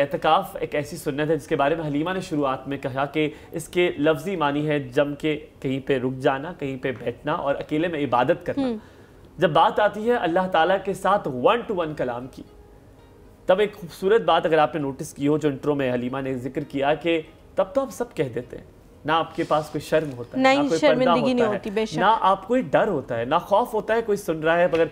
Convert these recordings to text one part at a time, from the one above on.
एहतिकाफ एक ऐसी सुन्नत है जिसके बारे में हलीमा ने शुरुआत में कहा कि इसके लफ्जी मानी है जम के कहीं पे रुक जाना कहीं पे बैठना और अकेले में इबादत करना हम्म। जब बात आती है अल्लाह ताला के साथ वन टू वन कलाम की तब एक खूबसूरत बात अगर आपने नोटिस की हो जो इंट्रो में हलीमा ने जिक्र किया कि तब तो हम सब कह देते हैं ना आपके पास कोई शर्म होता है ना कोई पर्दा होता है होती ना आप कोई डर होता है ना खौफ होता है कोई सुन रहा है मगर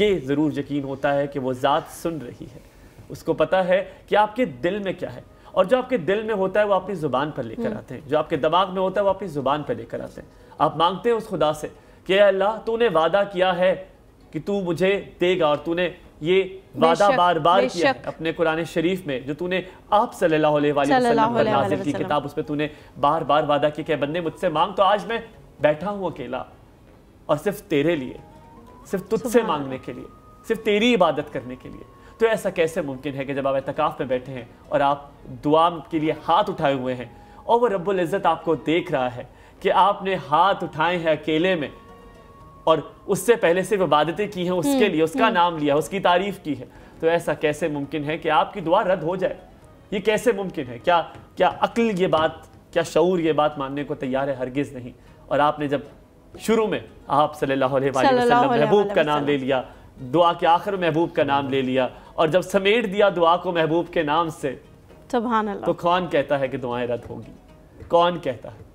ये ज़रूर यकीन होता है कि वो ज़ात सुन रही है उसको पता है कि आपके दिल में क्या है और जो आपके दिल में होता है वो अपनी ज़ुबान पर लेकर हम्म। आते हैं जो आपके दिमाग में होता है वो अपनी ज़ुबान पर लेकर आते हैं आप मांगते हैं उस खुदा से कि अल्लाह तूने वादा किया है कि तू मुझे देगा और तूने ये वादा बार बार किया है अपने कुरान शरीफ में जो तूने आप सल्लल्लाहो की किताब उस पर तूने बार बार वादा किया बंदे मुझसे मांग तो आज मैं बैठा हूँ अकेला और सिर्फ तेरे लिए सिर्फ तुझसे मांगने के लिए सिर्फ तेरी इबादत करने के लिए तो ऐसा कैसे मुमकिन है कि जब आप एतकाफ़ में बैठे हैं और आप दुआ के लिए हाथ उठाए हुए हैं और वह रब्बुल इज़्ज़त आपको देख रहा है कि आपने हाथ उठाए हैं अकेले में और उससे पहले से इबादतें की हैं उसके हम्म, लिए उसका हम्म। नाम लिया उसकी तारीफ़ की है तो ऐसा कैसे मुमकिन है कि आपकी दुआ रद्द हो जाए ये कैसे मुमकिन है क्या क्या अक्ल ये बात क्या शूर ये बात मानने को तैयार है हरगिज़ नहीं और आपने जब शुरू में आप सल्लल्लाहु अलैहि वसल्लम महबूब का नाम ले लिया दुआ के आखिर महबूब का नाम ले लिया और जब समेट दिया दुआ को महबूब के नाम से तो खान कहता है कि दुआएं रद्द होंगी कौन कहता है